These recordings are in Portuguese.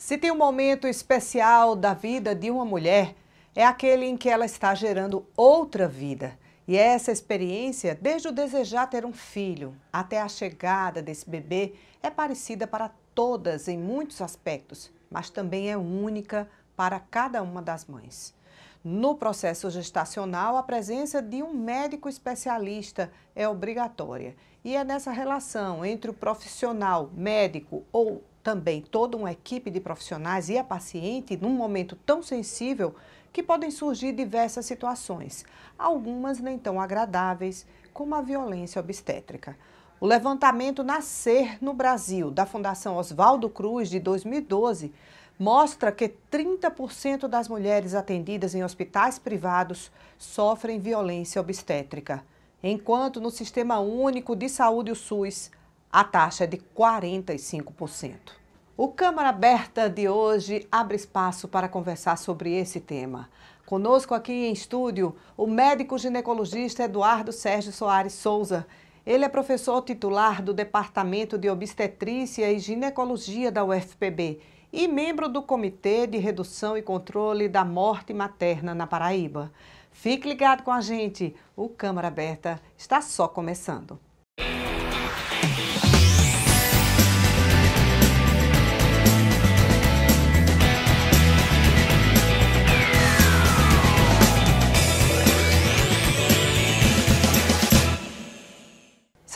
Se tem um momento especial da vida de uma mulher, é aquele em que ela está gerando outra vida. E é essa experiência, desde o desejar ter um filho até a chegada desse bebê, é parecida para todas em muitos aspectos, mas também é única para cada uma das mães. No processo gestacional, a presença de um médico especialista é obrigatória. E é nessa relação entre o profissional médico ou também toda uma equipe de profissionais e a paciente num momento tão sensível que podem surgir diversas situações, algumas nem tão agradáveis, como a violência obstétrica. O levantamento Nascer no Brasil, da Fundação Oswaldo Cruz, de 2012, mostra que 30% das mulheres atendidas em hospitais privados sofrem violência obstétrica, enquanto no Sistema Único de Saúde, o SUS, a taxa é de 45%. O Câmara Aberta de hoje abre espaço para conversar sobre esse tema. Conosco aqui em estúdio, o médico ginecologista Eduardo Sérgio Soares Souza. Ele é professor titular do Departamento de Obstetrícia e Ginecologia da UFPB e membro do Comitê de Redução e Controle da Morte Materna na Paraíba. Fique ligado com a gente, o Câmara Aberta está só começando.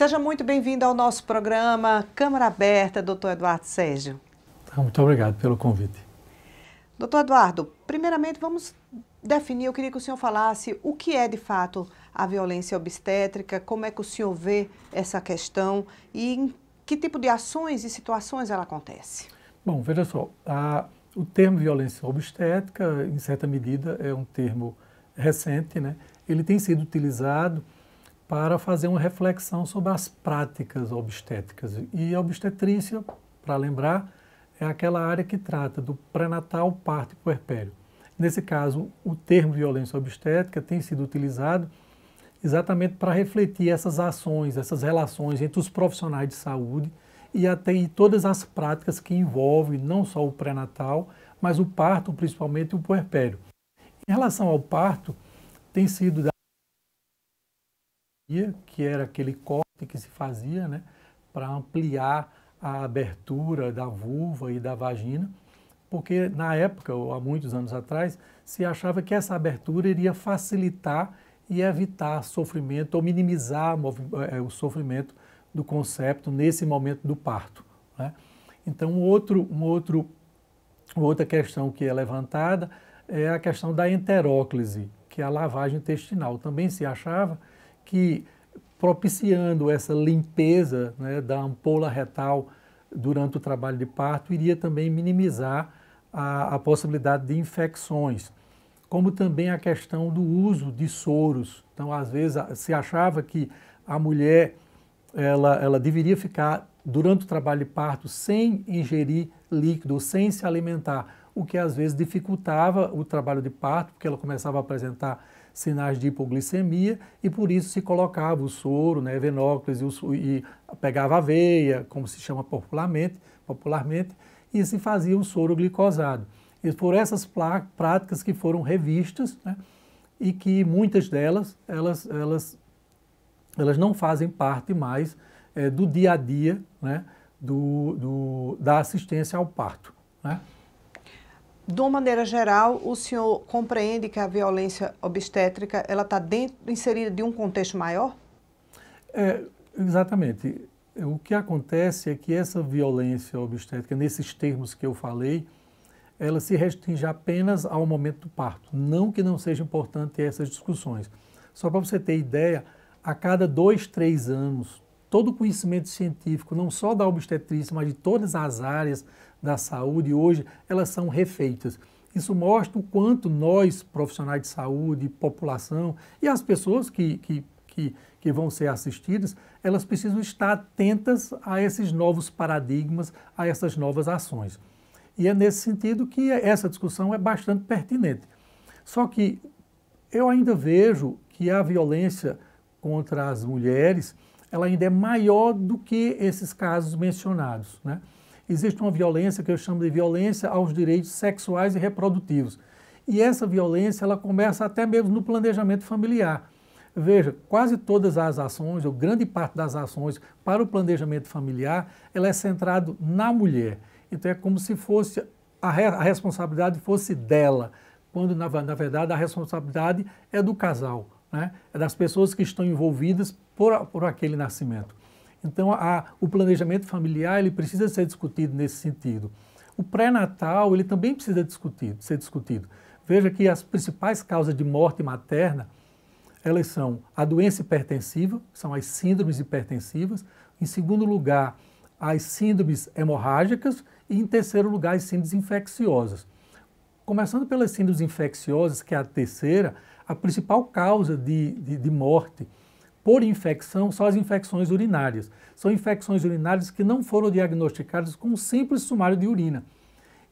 Seja muito bem-vindo ao nosso programa Câmara Aberta, doutor Eduardo Sérgio. Então, muito obrigado pelo convite. Doutor Eduardo, primeiramente vamos definir, eu queria que o senhor falasse o que é de fato a violência obstétrica, como é que o senhor vê essa questão e em que tipo de ações e situações ela acontece. Bom, veja só, a, o termo violência obstétrica, em certa medida, é um termo recente, né? Ele tem sido utilizado para fazer uma reflexão sobre as práticas obstétricas. E a obstetrícia, para lembrar, é aquela área que trata do pré-natal, parto e puerpério. Nesse caso, o termo violência obstétrica tem sido utilizado exatamente para refletir essas ações, essas relações entre os profissionais de saúde e até e todas as práticas que envolvem não só o pré-natal, mas o parto, principalmente o puerpério. Em relação ao parto, tem sido que era aquele corte que se fazia né, para ampliar a abertura da vulva e da vagina, porque na época, ou há muitos anos atrás, se achava que essa abertura iria facilitar e evitar sofrimento ou minimizar eh, eh, o sofrimento do concepto nesse momento do parto. Né? Então, outro, um outro, outra questão que é levantada é a questão da enteróclise, que é a lavagem intestinal. Também se achava que propiciando essa limpeza né, da ampola retal durante o trabalho de parto, iria também minimizar a, a possibilidade de infecções, como também a questão do uso de soros. Então, às vezes, se achava que a mulher ela, ela deveria ficar durante o trabalho de parto sem ingerir líquido, sem se alimentar, o que às vezes dificultava o trabalho de parto, porque ela começava a apresentar sinais de hipoglicemia e por isso se colocava o soro, né, venóculos e, o, e pegava a veia, como se chama popularmente, popularmente e se fazia o soro glicosado. E por essas práticas que foram revistas né, e que muitas delas elas, elas, elas não fazem parte mais é, do dia a dia né, do, do, da assistência ao parto. Né? De uma maneira geral, o senhor compreende que a violência obstétrica ela está inserida de um contexto maior? É, exatamente. O que acontece é que essa violência obstétrica, nesses termos que eu falei, ela se restringe apenas ao momento do parto. Não que não seja importante essas discussões. Só para você ter ideia, a cada dois, três anos, todo o conhecimento científico, não só da obstetrícia, mas de todas as áreas da saúde hoje, elas são refeitas. Isso mostra o quanto nós, profissionais de saúde, população e as pessoas que, que, que, que vão ser assistidas, elas precisam estar atentas a esses novos paradigmas, a essas novas ações. E é nesse sentido que essa discussão é bastante pertinente. Só que eu ainda vejo que a violência contra as mulheres ela ainda é maior do que esses casos mencionados. Né? Existe uma violência que eu chamo de violência aos direitos sexuais e reprodutivos. E essa violência ela começa até mesmo no planejamento familiar. Veja, quase todas as ações, ou grande parte das ações para o planejamento familiar, ela é centrado na mulher. Então é como se fosse a, re a responsabilidade fosse dela, quando na, na verdade a responsabilidade é do casal né, é das pessoas que estão envolvidas por, por aquele nascimento. Então, a, o planejamento familiar ele precisa ser discutido nesse sentido. O pré-natal ele também precisa ser discutido. Veja que as principais causas de morte materna elas são a doença hipertensiva, são as síndromes hipertensivas. Em segundo lugar, as síndromes hemorrágicas e, em terceiro lugar, as síndromes infecciosas. Começando pelas síndromes infecciosas, que é a terceira, a principal causa de, de, de morte por infecção são as infecções urinárias. São infecções urinárias que não foram diagnosticadas com um simples sumário de urina.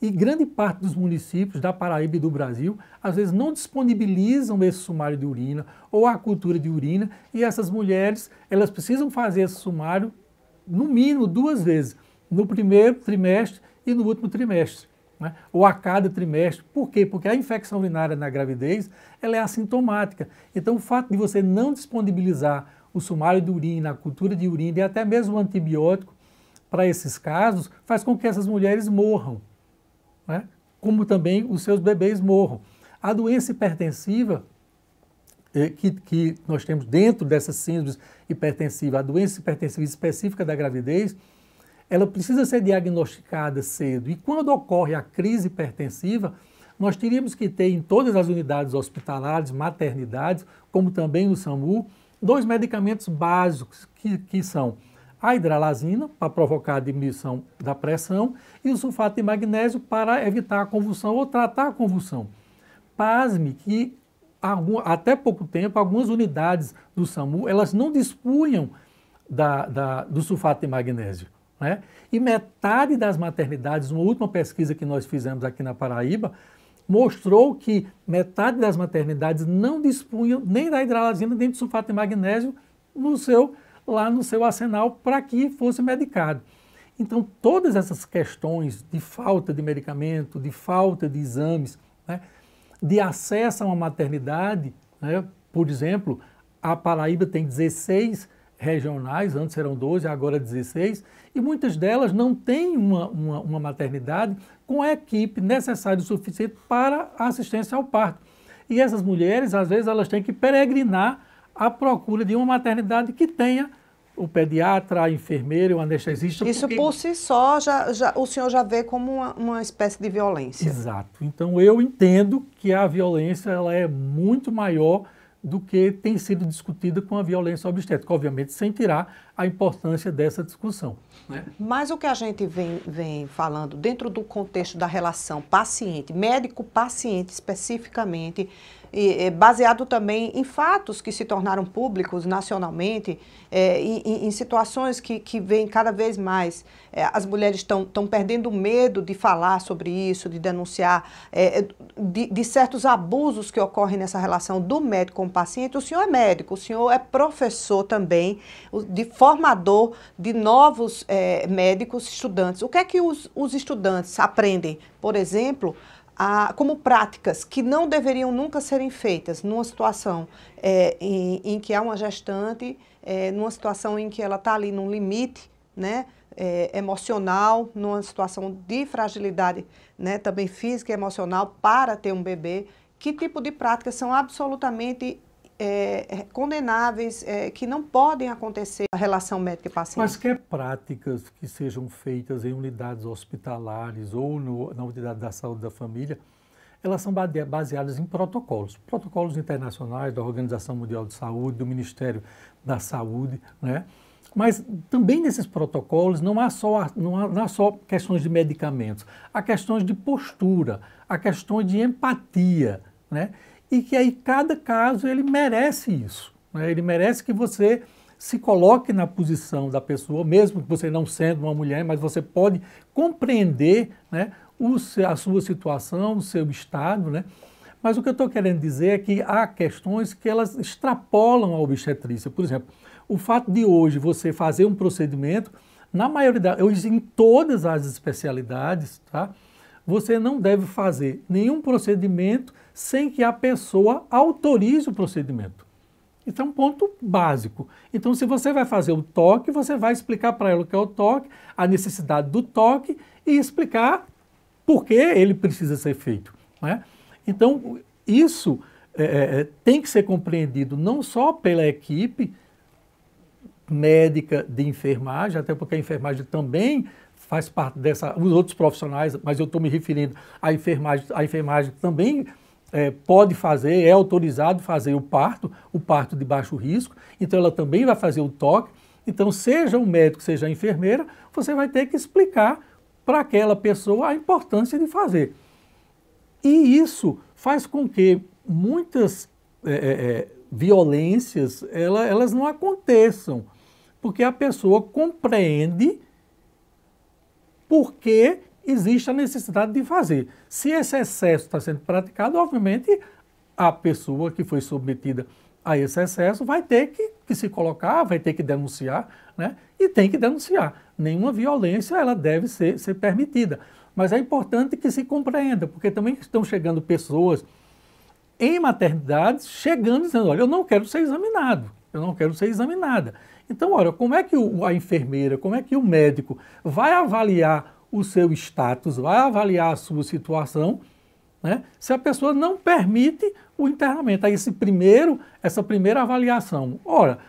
E grande parte dos municípios da Paraíba e do Brasil, às vezes, não disponibilizam esse sumário de urina ou a cultura de urina, e essas mulheres elas precisam fazer esse sumário no mínimo duas vezes, no primeiro trimestre e no último trimestre né? ou a cada trimestre. Por quê? Porque a infecção urinária na gravidez ela é assintomática. Então, o fato de você não disponibilizar o sumário de urina, a cultura de urina e até mesmo o antibiótico para esses casos faz com que essas mulheres morram, né? como também os seus bebês morram. A doença hipertensiva, é, que, que nós temos dentro dessa síndrome hipertensiva, a doença hipertensiva específica da gravidez, ela precisa ser diagnosticada cedo. E quando ocorre a crise hipertensiva, nós teríamos que ter em todas as unidades hospitalares, maternidades, como também no SAMU, dois medicamentos básicos, que, que são a hidralazina, para provocar a diminuição da pressão, e o sulfato de magnésio para evitar a convulsão ou tratar a convulsão. Pasme que até pouco tempo, algumas unidades do SAMU, elas não dispunham da, da, do sulfato de magnésio. Né? E metade das maternidades, uma última pesquisa que nós fizemos aqui na Paraíba, mostrou que metade das maternidades não dispunham nem da hidralazina, nem do sulfato de magnésio no seu, lá no seu arsenal para que fosse medicado. Então, todas essas questões de falta de medicamento, de falta de exames, né, de acesso a uma maternidade, né, por exemplo, a Paraíba tem 16 regionais, antes eram 12, agora 16, e muitas delas não têm uma, uma, uma maternidade com a equipe necessária e suficiente para a assistência ao parto. E essas mulheres, às vezes, elas têm que peregrinar à procura de uma maternidade que tenha o pediatra, a enfermeira, o anestesista. Isso porque... por si só, já, já, o senhor já vê como uma, uma espécie de violência. Exato. Então eu entendo que a violência ela é muito maior do que tem sido discutida com a violência obstétrica, obviamente sem tirar a importância dessa discussão. Né? Mas o que a gente vem, vem falando dentro do contexto da relação paciente, médico-paciente especificamente, e, eh, baseado também em fatos que se tornaram públicos nacionalmente, é, eh, em, em, situações que, que vêm cada vez mais. É, as mulheres estão perdendo medo de falar sobre isso, de denunciar, é, de, de, certos abusos que ocorrem nessa relação do médico com o paciente. O senhor é médico, o senhor é professor também, de formador de novos médicos estudantes. O que é que os, os estudantes aprendem, por exemplo, a, como práticas que não deveriam nunca serem feitas numa situação é, em, em, que há uma gestante, é, numa situação em que ela está ali num limite né, é, emocional, numa situação de fragilidade né, também física e emocional para ter um bebê, que tipo de práticas são absolutamente é, é, condenáveis, é, que não podem acontecer a relação médica-paciente. Quaisquer práticas que sejam feitas em unidades hospitalares ou no, na unidade da saúde da família, elas são baseadas em protocolos, protocolos internacionais da Organização Mundial de Saúde, do Ministério da Saúde, né? Mas também nesses protocolos não há, só, não, há, não há só questões de medicamentos, há questões de postura, há questões de empatia, né? e que aí cada caso ele merece isso. Né? Ele merece que você se coloque na posição da pessoa, mesmo que você não sendo uma mulher, mas você pode compreender né, o, a sua situação, o seu estado, né? Mas o que eu estou querendo dizer é que há questões que elas extrapolam a obstetrícia. Por exemplo, o fato de hoje você fazer um procedimento, na maioria, hoje em todas as especialidades, tá? Você não deve fazer nenhum procedimento sem que a pessoa autorize o procedimento. Isso é um ponto básico. Então, se você vai fazer o toque, você vai explicar para ela o que é o toque, a necessidade do toque e explicar por que ele precisa ser feito. Né? Então, isso é, é, é, tem que ser compreendido não só pela equipe médica de enfermagem, até porque a enfermagem também faz parte dessa, os outros profissionais, mas eu estou me referindo à enfermagem, a enfermagem também é, pode fazer, é autorizado fazer o parto, o parto de baixo risco, então ela também vai fazer o toque. Então, seja o médico, seja a enfermeira, você vai ter que explicar para aquela pessoa a importância de fazer. E isso faz com que muitas é, é, é violências ela, elas não aconteçam, porque a pessoa compreende por que existe a necessidade de fazer. Se esse excesso está sendo praticado, obviamente a pessoa que foi submetida a esse excesso vai ter que, que se colocar, vai ter que denunciar, né? E tem que denunciar. Nenhuma violência ela deve ser, ser permitida. Mas é importante que se compreenda, porque também estão chegando pessoas em maternidades chegando dizendo: olha, eu não quero ser examinado, eu não quero ser examinada. Então, olha, como é que o, a enfermeira, como é que o médico vai avaliar o seu status, vai avaliar a sua situação, né? se a pessoa não permite o internamento. Aí esse primeiro, essa primeira avaliação. Ora,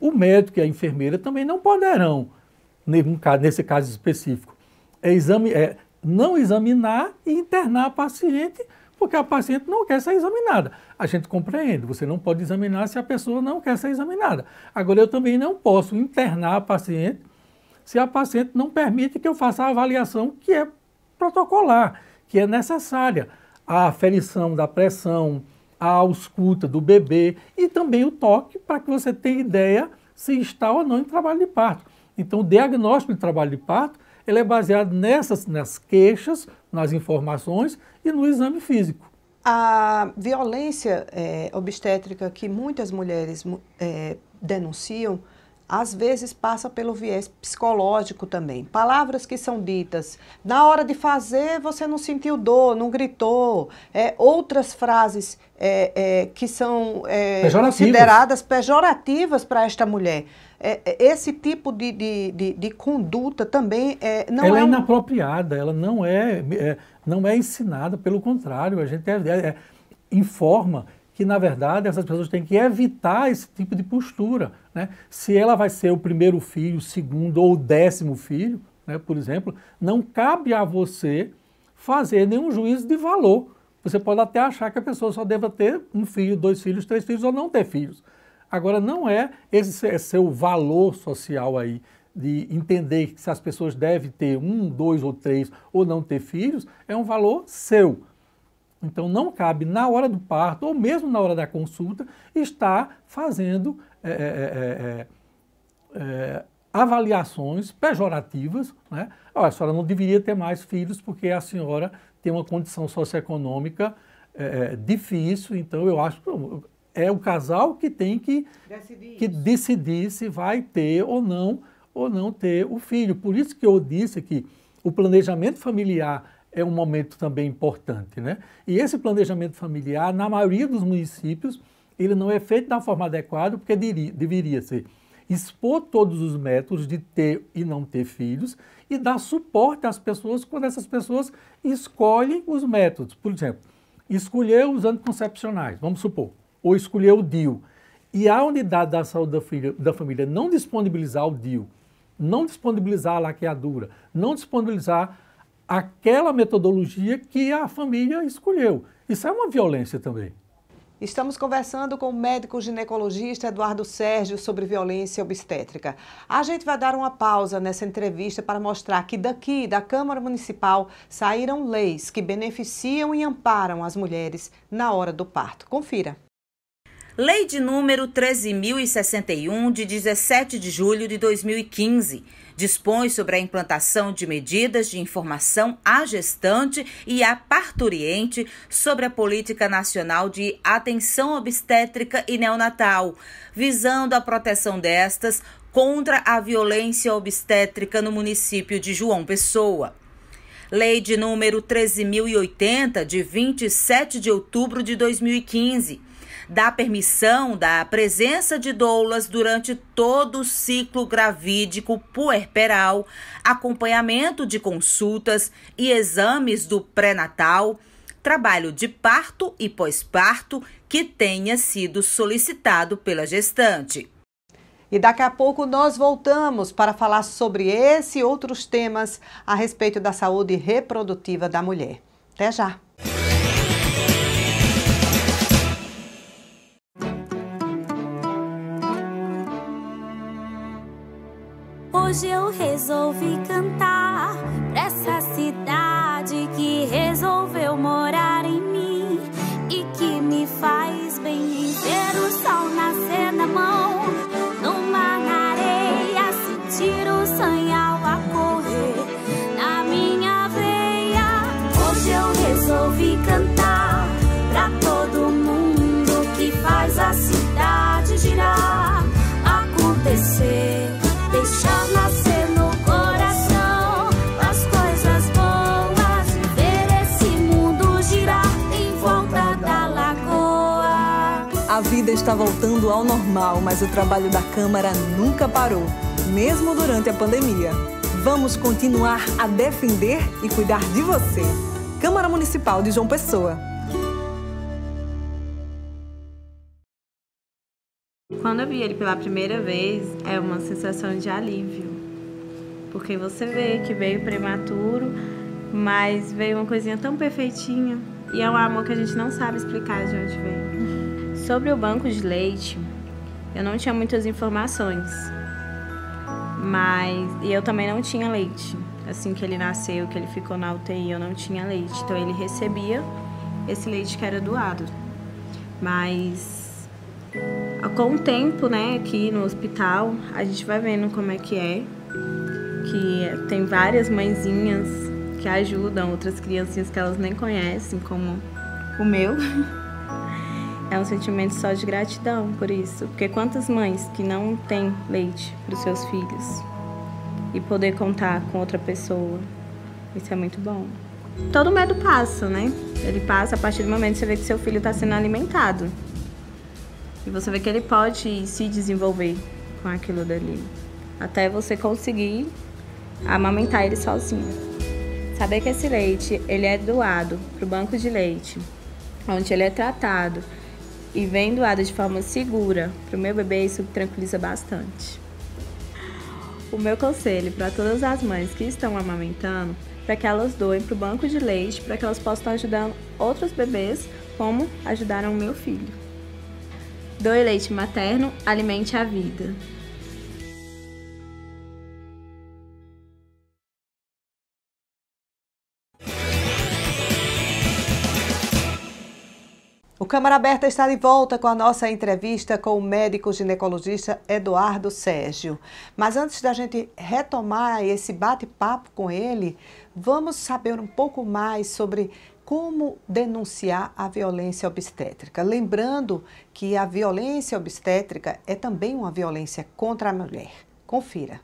o médico e a enfermeira também não poderão, nesse caso específico, é exame, é, não examinar e internar a paciente, porque a paciente não quer ser examinada. A gente compreende, você não pode examinar se a pessoa não quer ser examinada. Agora, eu também não posso internar a paciente se a paciente não permite que eu faça a avaliação que é protocolar, que é necessária. A aferição da pressão, a ausculta do bebê e também o toque para que você tenha ideia se está ou não em trabalho de parto. Então, o diagnóstico de trabalho de parto ele é baseado nessas, nas queixas, nas informações e no exame físico. A violência é, obstétrica que muitas mulheres é, denunciam às vezes passa pelo viés psicológico também. Palavras que são ditas na hora de fazer, você não sentiu dor, não gritou. É, outras frases é, é, que são é, pejorativas. consideradas pejorativas para esta mulher. É, é, esse tipo de, de, de, de, conduta também é, não ela é, inapropriada, ela não é, não é ensinada, pelo contrário, a gente informa que, na verdade, essas pessoas têm que evitar esse tipo de postura né? Se ela vai ser o primeiro filho, o segundo ou o décimo filho, né, por exemplo, não cabe a você fazer nenhum juízo de valor. Você pode até achar que a pessoa só deva ter um filho, dois filhos, três filhos ou não ter filhos. Agora, não é esse é seu valor social aí de entender que se as pessoas devem ter um, dois ou três ou não ter filhos, é um valor seu. Então não cabe na hora do parto ou mesmo na hora da consulta estar fazendo é é, é, é, é, avaliações pejorativas. Né? Olha, a senhora não deveria ter mais filhos porque a senhora tem uma condição socioeconômica difícil, então eu acho que é o casal que tem que decidir. que decidir se vai ter ou não ou não ter o filho. Por isso que eu disse que o planejamento familiar é um momento também importante, né? E esse planejamento familiar, na maioria dos municípios, ele não é feito da forma adequada, porque diria, deveria ser expor todos os métodos de ter e não ter filhos e dar suporte às pessoas quando essas pessoas escolhem os métodos. Por exemplo, escolher os anticoncepcionais, vamos supor, ou escolher o DIU. E a unidade da saúde da, filha, da família não disponibilizar o DIU, não disponibilizar a laqueadura, não disponibilizar aquela metodologia que a família escolheu. Isso é uma violência também. Estamos conversando com o médico ginecologista Eduardo Sérgio sobre violência obstétrica. A gente vai dar uma pausa nessa entrevista para mostrar que daqui, da Câmara Municipal, saíram leis que beneficiam e amparam as mulheres na hora do parto. Confira. Lei de número 13061 de 17 de julho de 2015 dispõe sobre a implantação de medidas de informação à gestante e à parturiente sobre a Política Nacional de Atenção Obstétrica e Neonatal, visando a proteção destas contra a violência obstétrica no município de João Pessoa. Lei de número 13080 de 27 de outubro de 2015 da permissão da presença de doulas durante todo o ciclo gravídico puerperal, acompanhamento de consultas e exames do pré-natal, trabalho de parto e pós-parto que tenha sido solicitado pela gestante. E daqui a pouco nós voltamos para falar sobre esse e outros temas a respeito da saúde reprodutiva da mulher. Até já! hoje eu resolvi cantar pra essa cidade que resolveu morar. vida está voltando ao normal, mas o trabalho da Câmara nunca parou, mesmo durante a pandemia. Vamos continuar a defender e cuidar de você. Câmara Municipal de João Pessoa. Quando eu vi ele pela primeira vez, é uma sensação de alívio. Porque você vê que veio prematuro, mas veio uma coisinha tão perfeitinha. E é um amor que a gente não sabe explicar de onde veio. Sobre o banco de leite, eu não tinha muitas informações, mas e eu também não tinha leite. Assim que ele nasceu, que ele ficou na UTI, eu não tinha leite. Então ele recebia esse leite que era doado. Mas com o tempo, né, aqui no hospital, a gente vai vendo como é que é, que tem várias mãezinhas que ajudam outras criancinhas que elas nem conhecem, como o meu. é um sentimento só de gratidão por isso, porque quantas mães que não têm leite para os seus filhos e poder contar com outra pessoa, isso é muito bom. Todo medo passa, né? Ele passa a partir do momento que você vê que seu filho está sendo alimentado e você vê que ele pode se desenvolver com aquilo dali, até você conseguir amamentar ele sozinho. Saber que esse leite ele é doado para o banco de leite, onde ele é tratado e vem doada de forma segura para o meu bebê, isso tranquiliza bastante. O meu conselho para todas as mães que estão amamentando para que elas doem para o banco de leite para que elas possam estar ajudando outros bebês, como ajudaram o meu filho. Doe leite materno, alimente a vida. Câmara Aberta está de volta com a nossa entrevista com o médico ginecologista Eduardo Sérgio. Mas antes da gente retomar esse bate-papo com ele, vamos saber um pouco mais sobre como denunciar a violência obstétrica. Lembrando que a violência obstétrica é também uma violência contra a mulher. Confira.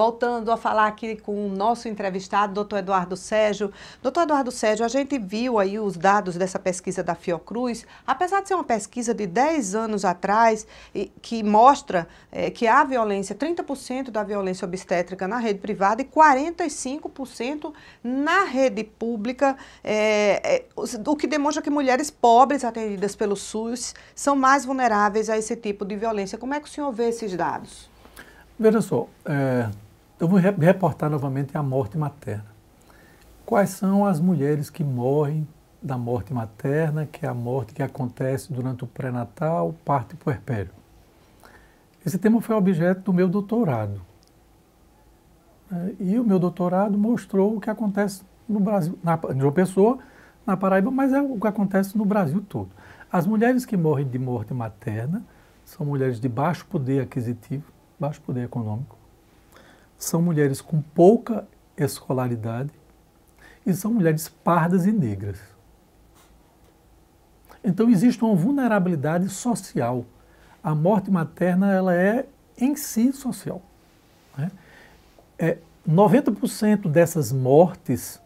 voltando a falar aqui com o nosso entrevistado, doutor Eduardo Sérgio. Doutor Eduardo Sérgio, a gente viu aí os dados dessa pesquisa da Fiocruz, apesar de ser uma pesquisa de 10 anos atrás, e, que mostra é, que há violência, 30% da violência obstétrica na rede privada e 45% na rede pública, é, é, o que demonstra que mulheres pobres atendidas pelo SUS são mais vulneráveis a esse tipo de violência. Como é que o senhor vê esses dados? Veja só, é, eu vou reportar novamente a morte materna. Quais são as mulheres que morrem da morte materna, que é a morte que acontece durante o pré-natal, parto e puerpério? Esse tema foi objeto do meu doutorado. É, e o meu doutorado mostrou o que acontece no Brasil, na João Pessoa, na Paraíba, mas é o que acontece no Brasil todo. As mulheres que morrem de morte materna são mulheres de baixo poder aquisitivo, baixo poder econômico, são mulheres com pouca escolaridade e são mulheres pardas e negras. Então existe uma vulnerabilidade social. A morte materna ela é em si social. Né? É, 90% dessas mortes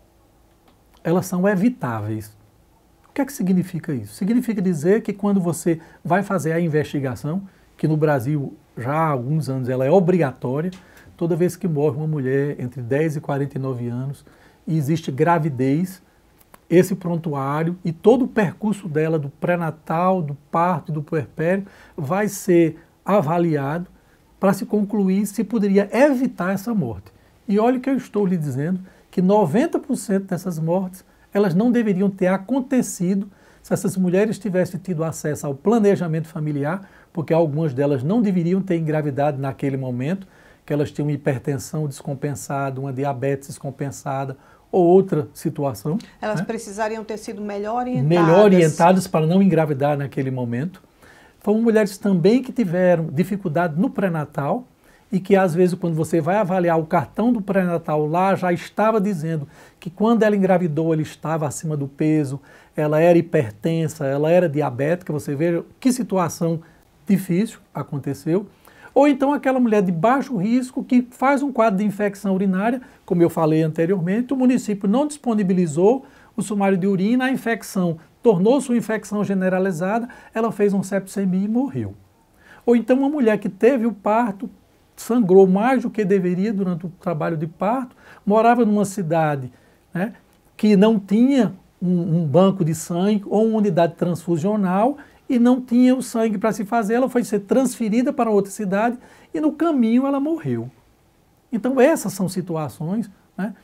elas são evitáveis. O que é que significa isso? Significa dizer que quando você vai fazer a investigação, que no Brasil já há alguns anos ela é obrigatória, toda vez que morre uma mulher entre 10 e 49 anos e existe gravidez, esse prontuário e todo o percurso dela, do pré-natal, do parto e do puerpério, vai ser avaliado para se concluir se poderia evitar essa morte. E olha que eu estou lhe dizendo que 90% dessas mortes elas não deveriam ter acontecido se essas mulheres tivessem tido acesso ao planejamento familiar, porque algumas delas não deveriam ter engravidado naquele momento, que elas tinham hipertensão descompensada, uma diabetes descompensada ou outra situação. Elas né? precisariam ter sido melhor orientadas. Melhor orientadas para não engravidar naquele momento. Foram mulheres também que tiveram dificuldade no pré-natal e que às vezes quando você vai avaliar o cartão do pré-natal lá já estava dizendo que quando ela engravidou ela estava acima do peso, ela era hipertensa, ela era diabética, você vê que situação difícil aconteceu. Ou então aquela mulher de baixo risco que faz um quadro de infecção urinária, como eu falei anteriormente, o município não disponibilizou o sumário de urina, a infecção tornou-se uma infecção generalizada, ela fez um sepsemia e morreu. Ou então uma mulher que teve o parto, sangrou mais do que deveria durante o trabalho de parto, morava numa cidade né, que não tinha um, um banco de sangue ou uma unidade transfusional e não tinha o sangue para se fazer, ela foi ser transferida para outra cidade e no caminho ela morreu. Então essas são situações né,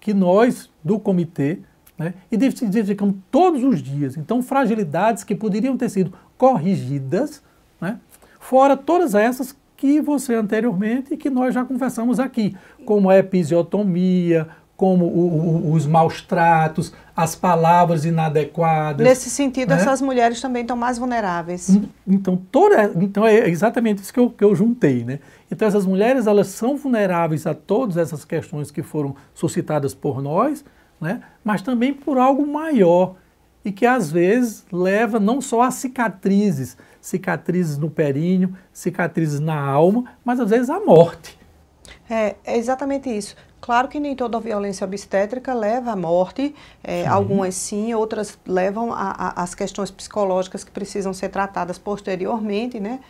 que nós do comitê né, identificamos todos os dias. Então fragilidades que poderiam ter sido corrigidas, né, fora todas essas que você anteriormente e que nós já conversamos aqui, como a episiotomia, como o, o, os maus tratos, as palavras inadequadas. Nesse sentido, né? essas mulheres também estão mais vulneráveis. Hum, então, toda, então é exatamente isso que eu, que eu juntei, né? Então, essas mulheres, elas são vulneráveis a todas essas questões que foram suscitadas por nós, né? Mas também por algo maior e que às vezes leva não só a cicatrizes, cicatrizes no períneo, cicatrizes na alma, mas às vezes à morte. É, é exatamente isso. Claro que nem toda violência obstétrica leva à morte, é, sim. algumas sim, outras levam às questões psicológicas que precisam ser tratadas posteriormente, né?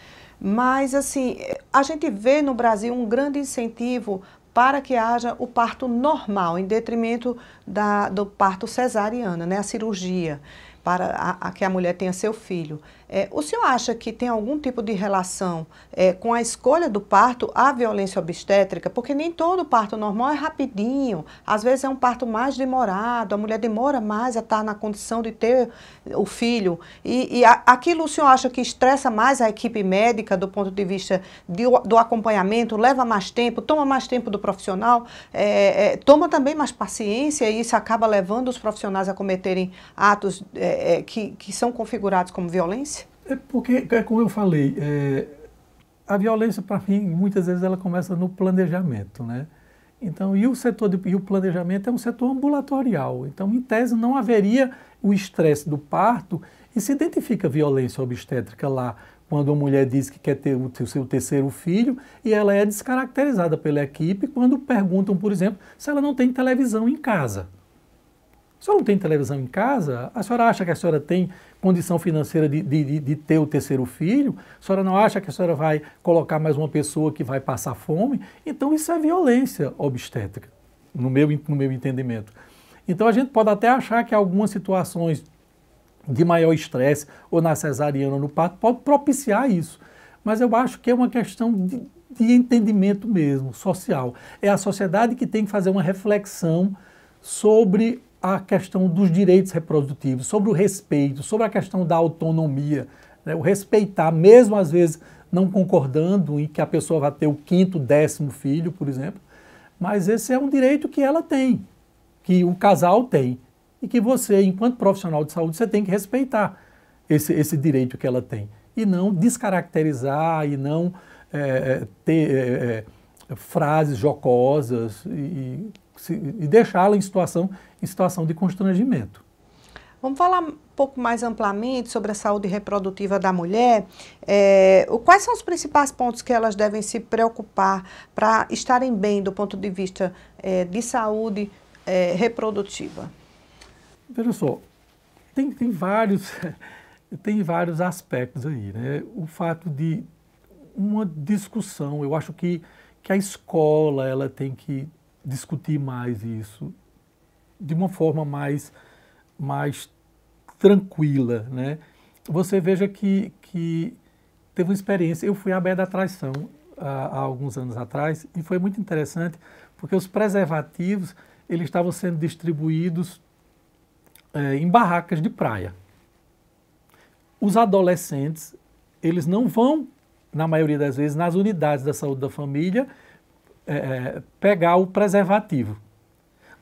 Mas, assim, a gente vê no Brasil um grande incentivo para que haja o parto normal, em detrimento da, do parto cesariana, né? A cirurgia, para a, a que a mulher tenha seu filho. É, o senhor acha que tem algum tipo de relação é, com a escolha do parto à violência obstétrica? Porque nem todo parto normal é rapidinho, às vezes é um parto mais demorado, a mulher demora mais a estar na condição de ter o filho. E, e a, aquilo o senhor acha que estressa mais a equipe médica do ponto de vista de, do acompanhamento, leva mais tempo, toma mais tempo do profissional, é, é, toma também mais paciência e isso acaba levando os profissionais a cometerem atos é, é, que, que são configurados como violência? É porque, é como eu falei, é, a violência, para mim, muitas vezes ela começa no planejamento, né? Então, e o setor de, e o planejamento é um setor ambulatorial. Então, em tese, não haveria o estresse do parto e se identifica violência obstétrica lá quando a mulher diz que quer ter o seu terceiro filho e ela é descaracterizada pela equipe quando perguntam, por exemplo, se ela não tem televisão em casa. A senhora não tem televisão em casa? A senhora acha que a senhora tem condição financeira de, de, de, ter o terceiro filho? A senhora não acha que a senhora vai colocar mais uma pessoa que vai passar fome? Então isso é violência obstétrica, no meu, no meu entendimento. Então a gente pode até achar que algumas situações de maior estresse ou na cesariana ou no parto pode propiciar isso. Mas eu acho que é uma questão de, de entendimento mesmo, social. É a sociedade que tem que fazer uma reflexão sobre a questão dos direitos reprodutivos, sobre o respeito, sobre a questão da autonomia, né? o respeitar, mesmo às vezes não concordando em que a pessoa vai ter o quinto, décimo filho, por exemplo, mas esse é um direito que ela tem, que o casal tem, e que você, enquanto profissional de saúde, você tem que respeitar esse, esse direito que ela tem, e não descaracterizar, e não é, ter é, frases jocosas e, e deixá-la em situação, em situação de constrangimento. Vamos falar um pouco mais amplamente sobre a saúde reprodutiva da mulher. É, quais são os principais pontos que elas devem se preocupar para estarem bem do ponto de vista é, de saúde é, reprodutiva? Veja só, tem, tem, vários, tem vários aspectos aí. Né? O fato de uma discussão, eu acho que, que a escola ela tem que discutir mais isso de uma forma mais, mais tranquila, né? Você veja que, que teve uma experiência, eu fui à Bé da Traição há, há alguns anos atrás e foi muito interessante porque os preservativos eles estavam sendo distribuídos é, em barracas de praia. Os adolescentes, eles não vão, na maioria das vezes, nas unidades da saúde da família, é, é, pegar o preservativo.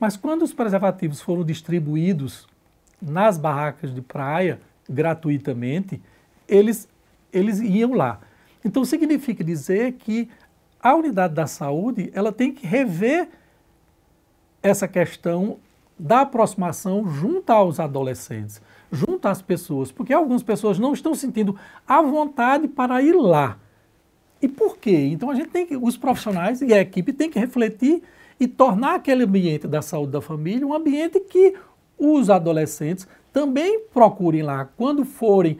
Mas quando os preservativos foram distribuídos nas barracas de praia gratuitamente, eles, eles iam lá. Então significa dizer que a unidade da saúde ela tem que rever essa questão da aproximação junto aos adolescentes, junto às pessoas, porque algumas pessoas não estão sentindo a vontade para ir lá. E por quê? Então a gente tem que, os profissionais e a equipe tem que refletir e tornar aquele ambiente da saúde da família um ambiente que os adolescentes também procurem lá quando forem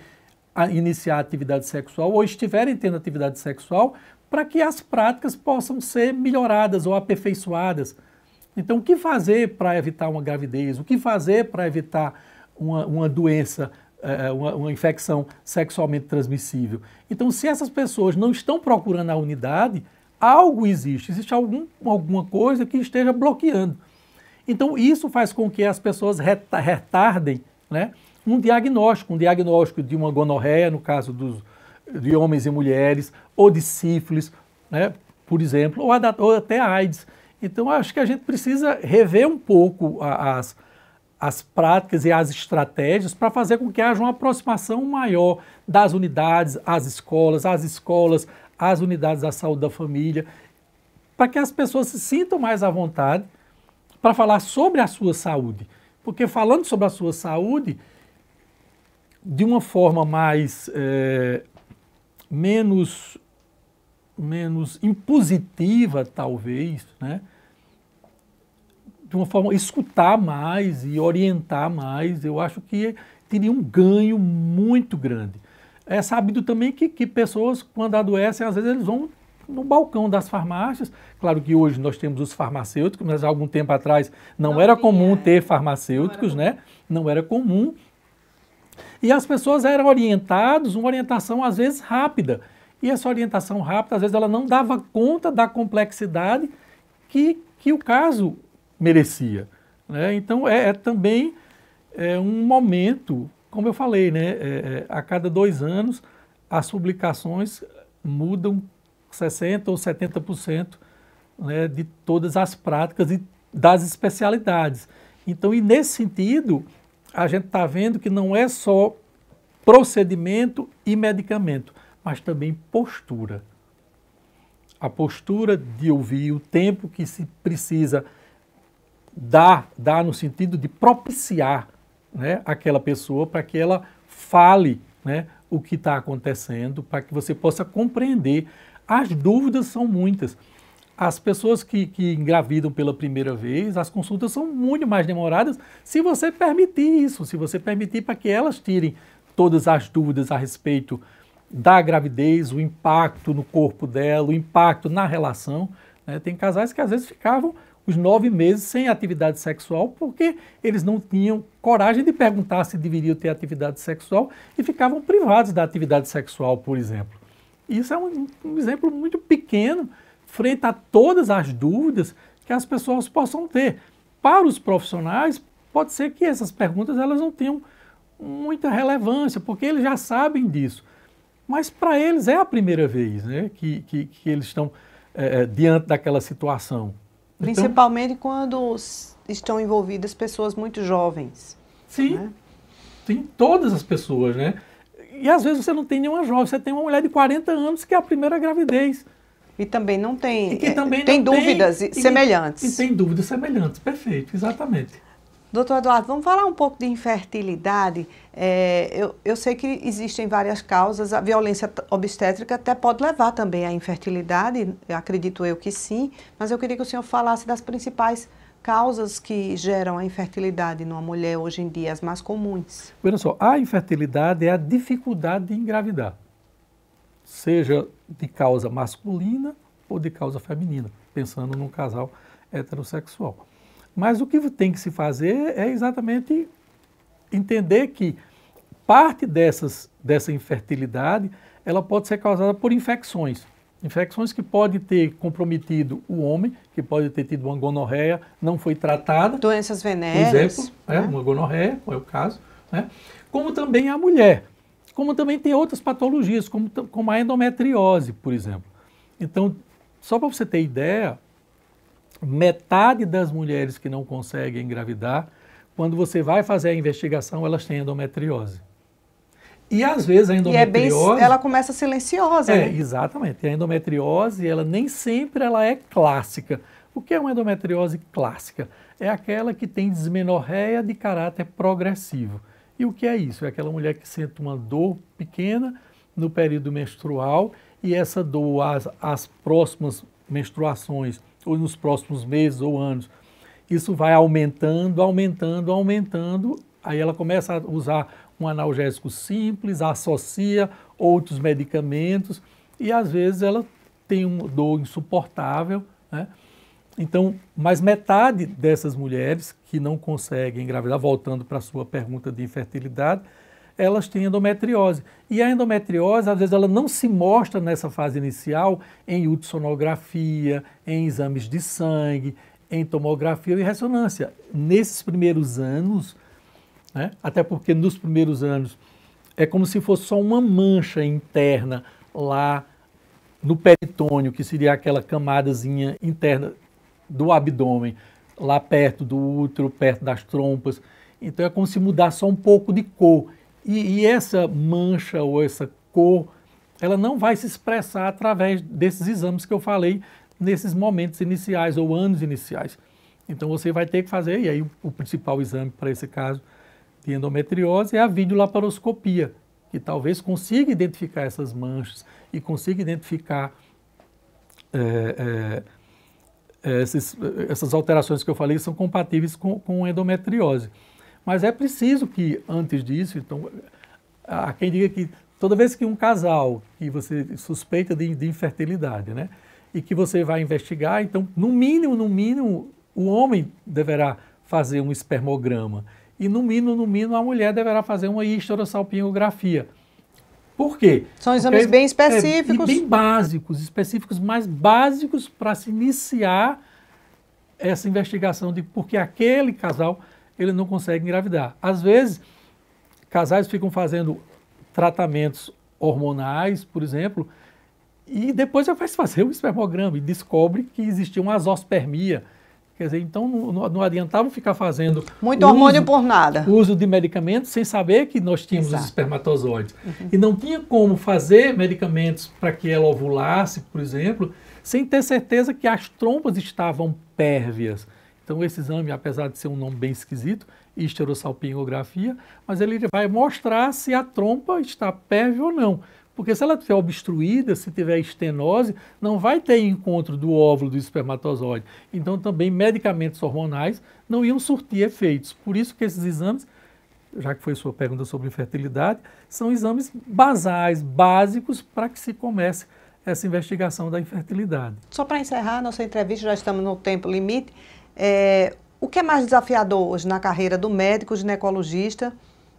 a iniciar atividade sexual ou estiverem tendo atividade sexual para que as práticas possam ser melhoradas ou aperfeiçoadas. Então, o que fazer para evitar uma gravidez? O que fazer para evitar uma, uma doença é, é, uma, uma infecção sexualmente transmissível. Então, se essas pessoas não estão procurando a unidade, algo existe, existe algum, alguma coisa que esteja bloqueando. Então, isso faz com que as pessoas retardem né, um diagnóstico, um diagnóstico de uma gonorreia, no caso dos, de homens e mulheres, ou de sífilis, né, por exemplo, ou, ou até AIDS. Então, acho que a gente precisa rever um pouco as, as práticas e as estratégias para fazer com que haja uma aproximação maior das unidades às escolas, às escolas, às unidades da saúde da família, para que as pessoas se sintam mais à vontade para falar sobre a sua saúde. Porque falando sobre a sua saúde, de uma forma mais é, menos menos impositiva talvez, né? de uma forma, escutar mais e orientar mais, eu acho que teria um ganho muito grande. É sabido também que, que pessoas, quando adoecem, às vezes eles vão no balcão das farmácias. Claro que hoje nós temos os farmacêuticos, mas há algum tempo atrás não, não era comum ter farmacêuticos, não né? Não era comum. E as pessoas eram orientadas, uma orientação às vezes rápida. E essa orientação rápida, às vezes, ela não dava conta da complexidade que, que o caso merecia. Né? Então é, é também é um momento, como eu falei, né? É, é a cada dois anos as publicações mudam 60% ou 70% né, de todas as práticas e das especialidades. Então, e nesse sentido, a gente está vendo que não é só procedimento e medicamento, mas também postura. A postura de ouvir, o tempo que se precisa dar, dar no sentido de propiciar né, aquela pessoa para que ela fale né, o que está acontecendo, para que você possa compreender. As dúvidas são muitas. As pessoas que, que engravidam pela primeira vez, as consultas são muito mais demoradas se você permitir isso, se você permitir para que elas tirem todas as dúvidas a respeito da gravidez, o impacto no corpo dela, o impacto na relação. Né? Tem casais que às vezes ficavam os nove meses sem atividade sexual, porque eles não tinham coragem de perguntar se deveriam ter atividade sexual e ficavam privados da atividade sexual, por exemplo. Isso é um, um exemplo muito pequeno frente a todas as dúvidas que as pessoas possam ter. Para os profissionais, pode ser que essas perguntas elas não tenham muita relevância, porque eles já sabem disso. Mas para eles é a primeira vez né, que, que, que eles estão é, diante daquela situação. Então, Principalmente então, quando estão envolvidas pessoas muito jovens. Sim. Né? Sim, todas as pessoas, né? E às vezes você não tem nenhuma jovem, você tem uma mulher de 40 anos que é a primeira gravidez. E também não tem. E que é, também tem dúvidas tem, semelhantes. E, e tem dúvidas semelhantes, perfeito, exatamente. Doutor Eduardo, vamos falar um pouco de infertilidade. É, eu, eu, sei que existem várias causas, a violência obstétrica até pode levar também à infertilidade, acredito eu que sim, mas eu queria que o senhor falasse das principais causas que geram a infertilidade numa mulher hoje em dia, as mais comuns. Veja só, a infertilidade é a dificuldade de engravidar, seja de causa masculina ou de causa feminina, pensando num casal heterossexual. Mas o que tem que se fazer é exatamente entender que parte dessas, dessa infertilidade ela pode ser causada por infecções. Infecções que podem ter comprometido o homem, que pode ter tido uma gonorreia, não foi tratada. Doenças venéreas. Por exemplo, é, né? é, uma gonorreia, é o caso. Né? Como também a mulher. Como também tem outras patologias, como, como a endometriose, por exemplo. Então, só para você ter ideia, metade das mulheres que não conseguem engravidar, quando você vai fazer a investigação, elas têm endometriose. E às vezes a endometriose. É bem, ela começa silenciosa. É, né? exatamente. E a endometriose, ela nem sempre ela é clássica. O que é uma endometriose clássica? É aquela que tem desmenorreia de caráter progressivo. E o que é isso? É aquela mulher que sente uma dor pequena no período menstrual e essa dor as, às próximas menstruações ou nos próximos meses ou anos. Isso vai aumentando, aumentando, aumentando. Aí ela começa a usar um analgésico simples, associa outros medicamentos e às vezes ela tem uma dor insuportável, né? Então, mais metade dessas mulheres que não conseguem engravidar, voltando para a sua pergunta de infertilidade, elas têm endometriose. E a endometriose, às vezes, ela não se mostra nessa fase inicial em ultrassonografia, em exames de sangue, em tomografia e ressonância. Nesses primeiros anos, né, até porque nos primeiros anos é como se fosse só uma mancha interna lá no peritônio, que seria aquela camadazinha interna do abdômen, lá perto do útero, perto das trompas. Então é como se mudasse só um pouco de cor. E, e essa mancha ou essa cor, ela não vai se expressar através desses exames que eu falei nesses momentos iniciais ou anos iniciais. Então você vai ter que fazer, e aí o principal exame para esse caso de endometriose é a videolaparoscopia, que talvez consiga identificar essas manchas e consiga identificar é, é, esses, essas alterações que eu falei são compatíveis com, com endometriose. Mas é preciso que, antes disso, então, há quem diga que toda vez que um casal que você suspeita de, de infertilidade, né? E que você vai investigar, então, no mínimo, no mínimo, o homem deverá fazer um espermograma. E no mínimo, no mínimo, a mulher deverá fazer uma histerosalpingografia. Por quê? São exames Porque, é, bem específicos. É, bem básicos, específicos, mais básicos para se iniciar essa investigação de por que aquele casal ele não consegue engravidar. Às vezes, casais ficam fazendo tratamentos hormonais, por exemplo, e depois já fazem fazer o espermograma e descobre que existia uma azospermia. Quer dizer, então não, não adiantava ficar fazendo. Muito uso, hormônio por nada. Uso de medicamentos sem saber que nós tínhamos Exato. espermatozoides. Uhum. E não tinha como fazer medicamentos para que ela ovulasse, por exemplo, sem ter certeza que as trompas estavam pérvias. Então, esse exame, apesar de ser um nome bem esquisito, esterossalpingografia, mas ele vai mostrar se a trompa está pérvia ou não. Porque se ela estiver obstruída, se tiver estenose, não vai ter encontro do óvulo do espermatozoide. Então, também medicamentos hormonais não iam surtir efeitos. Por isso que esses exames, já que foi sua pergunta sobre infertilidade, são exames basais, básicos, para que se comece essa investigação da infertilidade. Só para encerrar nossa entrevista, já estamos no tempo limite. É, o que é mais desafiador hoje na carreira do médico ginecologista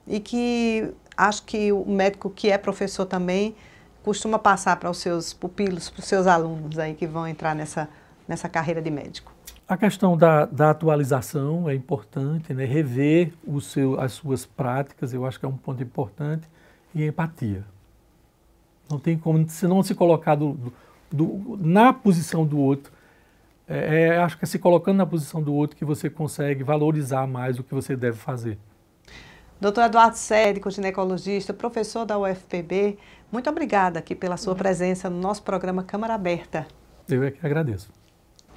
e que acho que o médico que é professor também costuma passar para os seus pupilos, para os seus alunos aí que vão entrar nessa, nessa carreira de médico? A questão da, da atualização é importante, né? rever o seu, as suas práticas, eu acho que é um ponto importante, e empatia. Não tem como, se não se colocar do, do, na posição do outro, é, é acho que é se colocando na posição do outro que você consegue valorizar mais o que você deve fazer. Doutor Eduardo Sérico, ginecologista, professor da UFPB, muito obrigada aqui pela sua uhum. presença no nosso programa Câmara Aberta. Eu é que agradeço.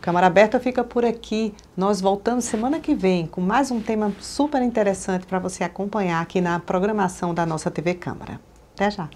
Câmara Aberta fica por aqui. Nós voltamos semana que vem com mais um tema super interessante para você acompanhar aqui na programação da nossa TV Câmara. Até já.